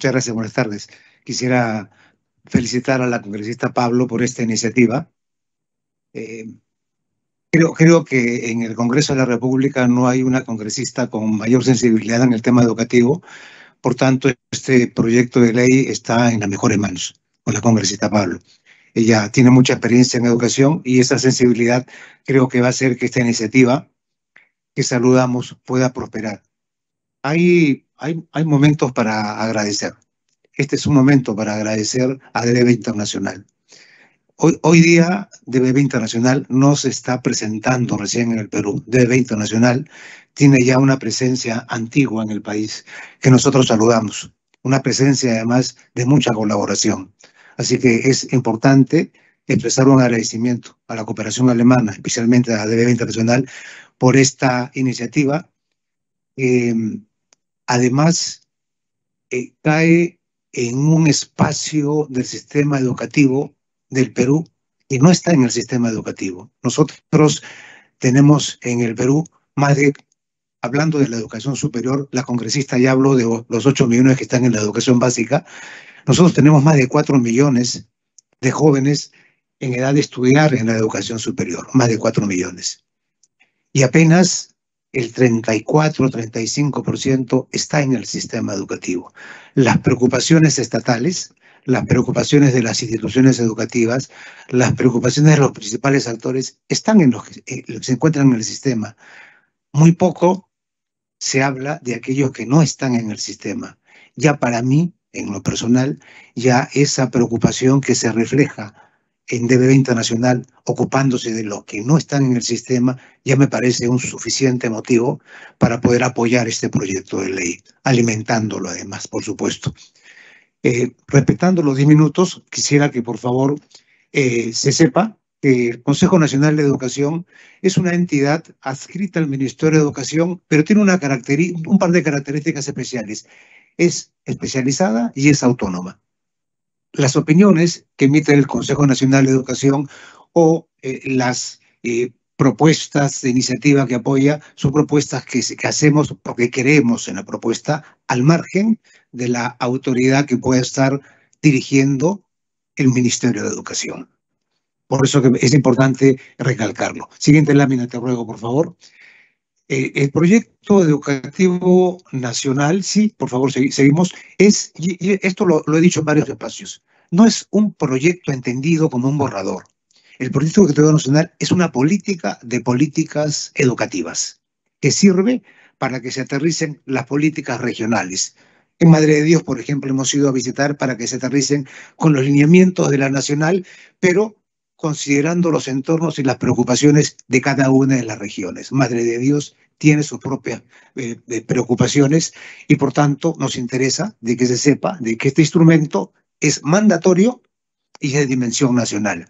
Muchas gracias, buenas tardes. Quisiera felicitar a la congresista Pablo por esta iniciativa. Eh, creo, creo que en el Congreso de la República no hay una congresista con mayor sensibilidad en el tema educativo. Por tanto, este proyecto de ley está en las mejores manos con la congresista Pablo. Ella tiene mucha experiencia en educación y esa sensibilidad creo que va a hacer que esta iniciativa que saludamos pueda prosperar. Hay hay, momentos para agradecer. Este es un momento para agradecer a DBB Internacional. Hoy, hoy día DBB Internacional no se está presentando recién en el Perú. DBB Internacional tiene ya una presencia antigua en el país que nosotros saludamos. Una presencia además de mucha colaboración. Así que es importante expresar un agradecimiento a la cooperación alemana, especialmente a la DBB Internacional, por esta iniciativa. Eh, además eh, cae en un espacio del sistema educativo del Perú y no está en el sistema educativo. Nosotros tenemos en el Perú más de, hablando de la educación superior, la congresista ya habló de los 8 millones que están en la educación básica, nosotros tenemos más de 4 millones de jóvenes en edad de estudiar en la educación superior, más de 4 millones. Y apenas el 34-35% está en el sistema educativo. Las preocupaciones estatales, las preocupaciones de las instituciones educativas, las preocupaciones de los principales actores están en los que, eh, se encuentran en el sistema. Muy poco se habla de aquellos que no están en el sistema. Ya para mí, en lo personal, ya esa preocupación que se refleja en DBB internacional ocupándose de los que no están en el sistema, ya me parece un suficiente motivo para poder apoyar este proyecto de ley, alimentándolo además, por supuesto. Eh, respetando los 10 minutos, quisiera que por favor eh, se sepa que el Consejo Nacional de Educación es una entidad adscrita al Ministerio de Educación, pero tiene una un par de características especiales. Es especializada y es autónoma las opiniones que emite el Consejo Nacional de Educación o eh, las eh, propuestas de iniciativa que apoya son propuestas que, hacemos porque queremos en la propuesta al margen de la autoridad que pueda estar dirigiendo el Ministerio de Educación. Por eso es importante recalcarlo. Siguiente lámina, te ruego, por favor. Eh, el proyecto educativo nacional, sí, por favor, seguimos, es, esto lo, lo he dicho en varios espacios, no es un proyecto entendido como un borrador. El proyecto educativo nacional es una política de políticas educativas que sirve para que se aterricen las políticas regionales. En Madre de Dios, por ejemplo, hemos ido a visitar para que se aterricen con los lineamientos de la nacional, pero considerando los entornos y las preocupaciones de cada una de las regiones. Madre de Dios tiene sus propias eh, preocupaciones y por tanto nos interesa de que se sepa de que este instrumento es mandatorio y de dimensión nacional.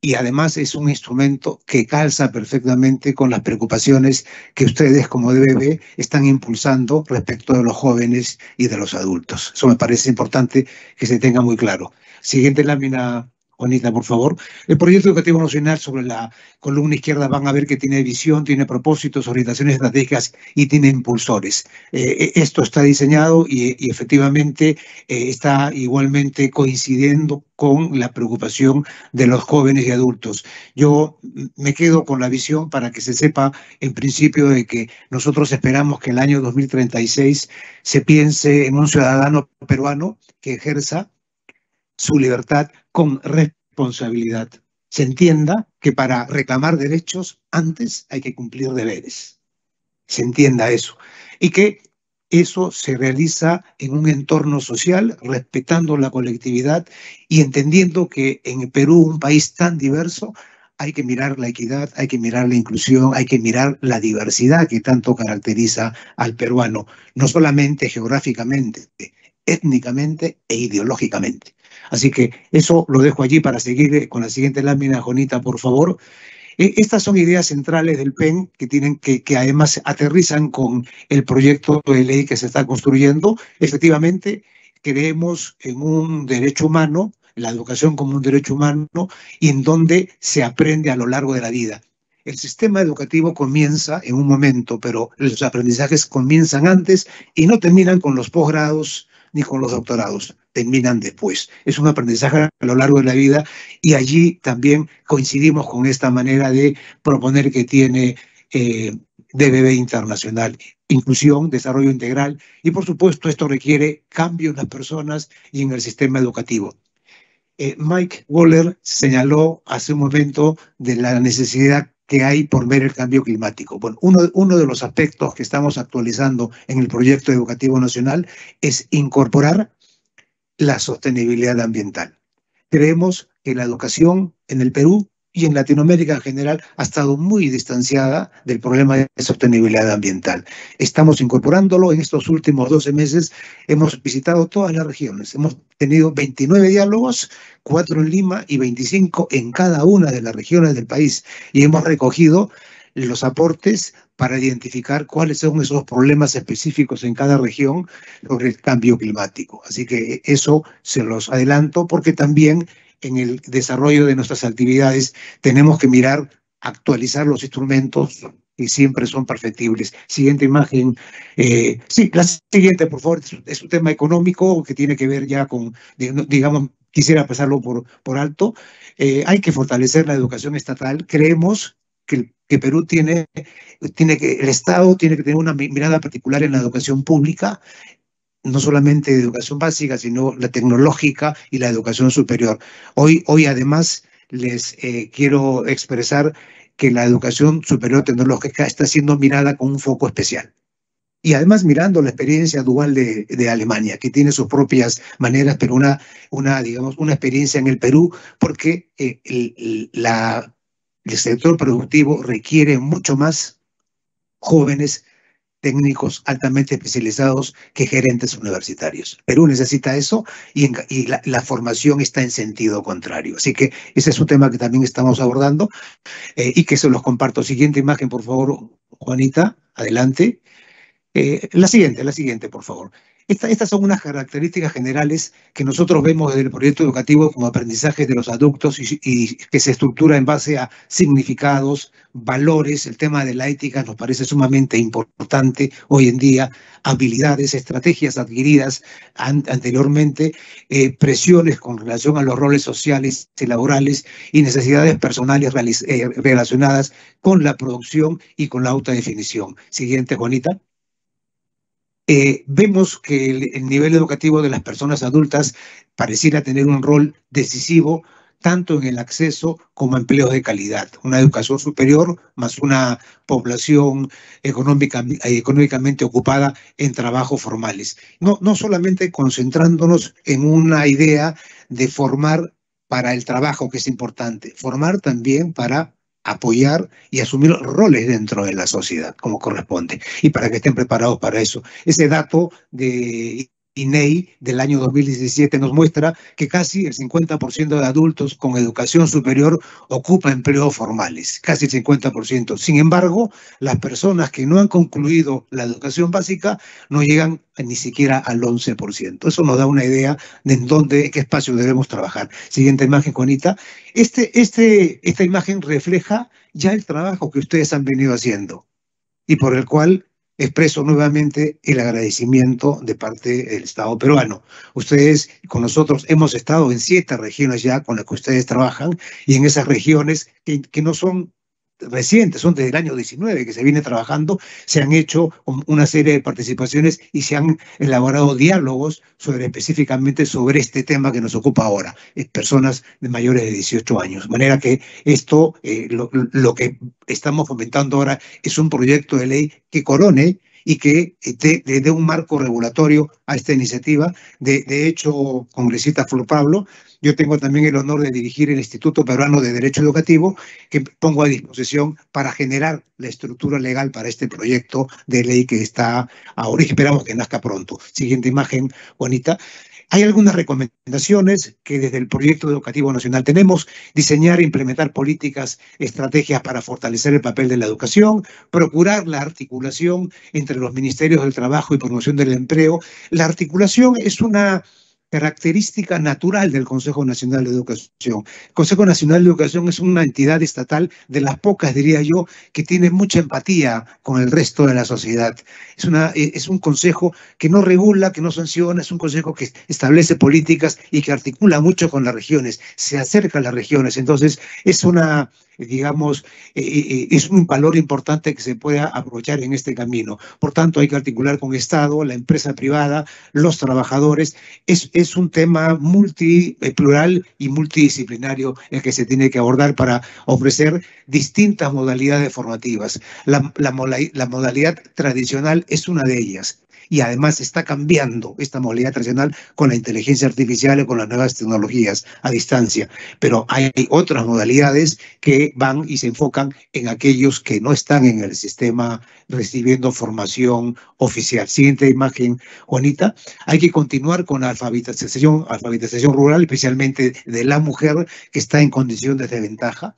Y además es un instrumento que calza perfectamente con las preocupaciones que ustedes como DBB están impulsando respecto de los jóvenes y de los adultos. Eso me parece importante que se tenga muy claro. Siguiente lámina, Juanita, por favor. El proyecto educativo nacional sobre la columna izquierda van a ver que tiene visión, tiene propósitos, orientaciones estratégicas y tiene impulsores. Eh, e, esto está diseñado y, efectivamente eh, está igualmente coincidiendo con la preocupación de los jóvenes y adultos. Yo me quedo con la visión para que se sepa en principio de que nosotros esperamos que el año 2036 se piense en un ciudadano peruano que ejerza su libertad con responsabilidad. Se entienda que para reclamar derechos antes hay que cumplir deberes. Se entienda eso. Y que eso se realiza en un entorno social, respetando la colectividad y entendiendo que en Perú, un país tan diverso, hay que mirar la equidad, hay que mirar la inclusión, hay que mirar la diversidad que tanto caracteriza al peruano, no solamente geográficamente, étnicamente e ideológicamente. Así que eso lo dejo allí para seguir eh, con la siguiente lámina, Jonita, por favor. Eh, estas son ideas centrales del PEN que tienen que, que, además aterrizan con el proyecto de ley que se está construyendo. Efectivamente, creemos en un derecho humano, la educación como un derecho humano, y en donde se aprende a lo largo de la vida. El sistema educativo comienza en un momento, pero los aprendizajes comienzan antes y no terminan con los posgrados ni con los doctorados, terminan después. Es un aprendizaje a lo largo de la vida y allí también coincidimos con esta manera de proponer que tiene eh, DBB Internacional. Inclusión, desarrollo integral y por supuesto esto requiere cambio en las personas y en el sistema educativo. Eh, Mike Waller señaló hace un momento de la necesidad que hay por ver el cambio climático. Bueno, uno, uno de los aspectos que estamos actualizando en el proyecto educativo nacional es incorporar la sostenibilidad ambiental. Creemos que la educación en el Perú y en Latinoamérica en general ha estado muy distanciada del problema de sostenibilidad ambiental. Estamos incorporándolo en estos últimos 12 meses. Hemos visitado todas las regiones. Hemos tenido 29 diálogos, 4 en Lima y 25 en cada una de las regiones del país. Y hemos recogido los aportes para identificar cuáles son esos problemas específicos en cada región sobre el cambio climático. Así que eso se los adelanto porque también en el desarrollo de nuestras actividades tenemos que mirar, actualizar los instrumentos y siempre son perfectibles. Siguiente imagen. Eh, sí, la siguiente, por favor, es un tema económico que tiene que ver ya con, digamos, quisiera pasarlo por, por alto. Eh, hay que fortalecer la educación estatal. Creemos que, que Perú tiene, tiene que, el Estado tiene que tener una mirada particular en la educación pública no solamente de educación básica, sino la tecnológica y la educación superior. Hoy, hoy además, les eh, quiero expresar que la educación superior tecnológica está siendo mirada con un foco especial. Y además mirando la experiencia dual de, Alemania, que tiene sus propias maneras, pero una, una, digamos, una experiencia en el Perú, porque eh, la el sector productivo requiere mucho más jóvenes técnicos altamente especializados que gerentes universitarios. Perú necesita eso y, la, formación está en sentido contrario. Así que ese es un tema que también estamos abordando eh, y que se los comparto. Siguiente imagen, por favor, Juanita, adelante. Eh, la siguiente, la siguiente, por favor estas son unas características generales que nosotros vemos desde el proyecto educativo como aprendizaje de los adultos y, que se estructura en base a significados, valores, el tema de la ética nos parece sumamente importante hoy en día, habilidades, estrategias adquiridas anteriormente, eh, presiones con relación a los roles sociales y laborales y necesidades personales eh, relacionadas con la producción y con la autodefinición. Siguiente, Juanita. Eh, vemos que el, nivel educativo de las personas adultas pareciera tener un rol decisivo tanto en el acceso como a empleos de calidad. Una educación superior más una población económicamente ocupada en trabajos formales. No, no solamente concentrándonos en una idea de formar para el trabajo, que es importante, formar también para apoyar y asumir roles dentro de la sociedad como corresponde y para que estén preparados para eso. Ese dato de INEI del año 2017 nos muestra que casi el 50% de adultos con educación superior ocupa empleos formales, casi el 50%. Sin embargo, las personas que no han concluido la educación básica no llegan ni siquiera al 11%. Eso nos da una idea de en dónde, qué espacio debemos trabajar. Siguiente imagen, Juanita. Este, este, esta imagen refleja ya el trabajo que ustedes han venido haciendo y por el cual expreso nuevamente el agradecimiento de parte del Estado peruano. Ustedes con nosotros hemos estado en siete regiones ya con las que ustedes trabajan y en esas regiones que, que no son recientes, son desde el año 19 que se viene trabajando, se han hecho una serie de participaciones y se han elaborado diálogos sobre específicamente sobre este tema que nos ocupa ahora, eh, personas de mayores de 18 años. De manera que esto, eh, lo, lo que estamos fomentando ahora es un proyecto de ley que corone y que eh, le dé un marco regulatorio a esta iniciativa. De, hecho, congresista Flor Pablo, yo tengo también el honor de dirigir el Instituto Peruano de Derecho Educativo, que pongo a disposición para generar la estructura legal para este proyecto de ley que está ahora y esperamos que nazca pronto. Siguiente imagen, Juanita. Hay algunas recomendaciones que desde el Proyecto Educativo Nacional tenemos, diseñar e implementar políticas, estrategias para fortalecer el papel de la educación, procurar la articulación entre los ministerios del Trabajo y Promoción del Empleo, la articulación es una característica natural del Consejo Nacional de Educación. El Consejo Nacional de Educación es una entidad estatal de las pocas, diría yo, que tiene mucha empatía con el resto de la sociedad. Es, una, eh, es un consejo que no regula, que no sanciona, es un consejo que establece políticas y que articula mucho con las regiones, se acerca a las regiones. Entonces, es una, digamos, eh, eh, es un valor importante que se pueda aprovechar en este camino. Por tanto, hay que articular con Estado, la empresa privada, los trabajadores. Es, un tema multi, plural y multidisciplinario el que se tiene que abordar para ofrecer distintas modalidades formativas. la modalidad tradicional es una de ellas y además está cambiando esta modalidad tradicional con la inteligencia artificial y con las nuevas tecnologías a distancia. Pero hay otras modalidades que van y se enfocan en aquellos que no están en el sistema recibiendo formación oficial. Siguiente imagen, Juanita. Hay que continuar con la alfabetización, alfabetización rural, especialmente de la mujer que está en condición de desventaja.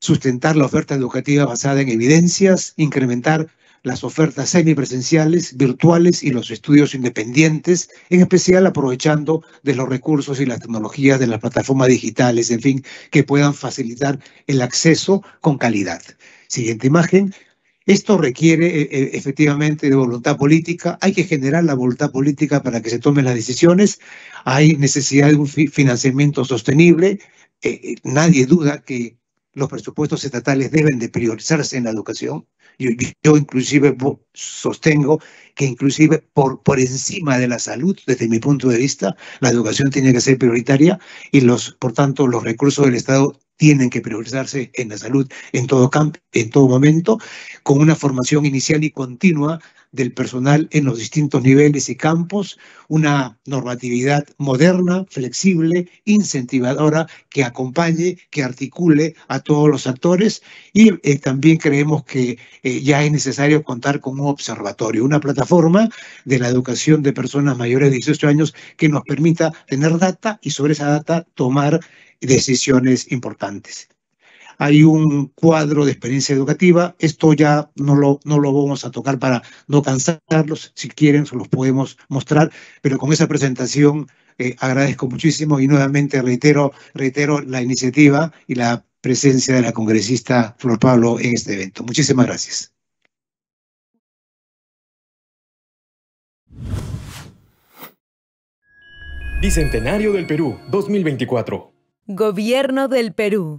Sustentar la oferta educativa basada en evidencias, incrementar las ofertas semipresenciales, virtuales y los estudios independientes, en especial aprovechando de los recursos y las tecnologías de las plataformas digitales, en fin, que puedan facilitar el acceso con calidad. Siguiente imagen. Esto requiere eh, eh, efectivamente de voluntad política. Hay que generar la voluntad política para que se tomen las decisiones. Hay necesidad de un financiamiento sostenible. Eh, nadie duda que los presupuestos estatales deben de priorizarse en la educación. Yo, inclusive sostengo que inclusive por, por encima de la salud, desde mi punto de vista, la educación tiene que ser prioritaria y los, por tanto, los recursos del Estado tienen que priorizarse en la salud en todo campo, en todo momento, con una formación inicial y continua del personal en los distintos niveles y campos, una normatividad moderna, flexible, incentivadora, que acompañe, que articule a todos los actores y eh, también creemos que eh, ya es necesario contar con un observatorio, una plataforma de la educación de personas mayores de 18 años que nos permita tener data y sobre esa data tomar decisiones importantes hay un cuadro de experiencia educativa. Esto ya no lo, no lo vamos a tocar para no cansarlos. Si quieren, se los podemos mostrar, pero con esa presentación eh, agradezco muchísimo y nuevamente reitero, reitero la iniciativa y la presencia de la congresista Flor Pablo en este evento. Muchísimas gracias. Bicentenario del Perú 2024. Gobierno del Perú.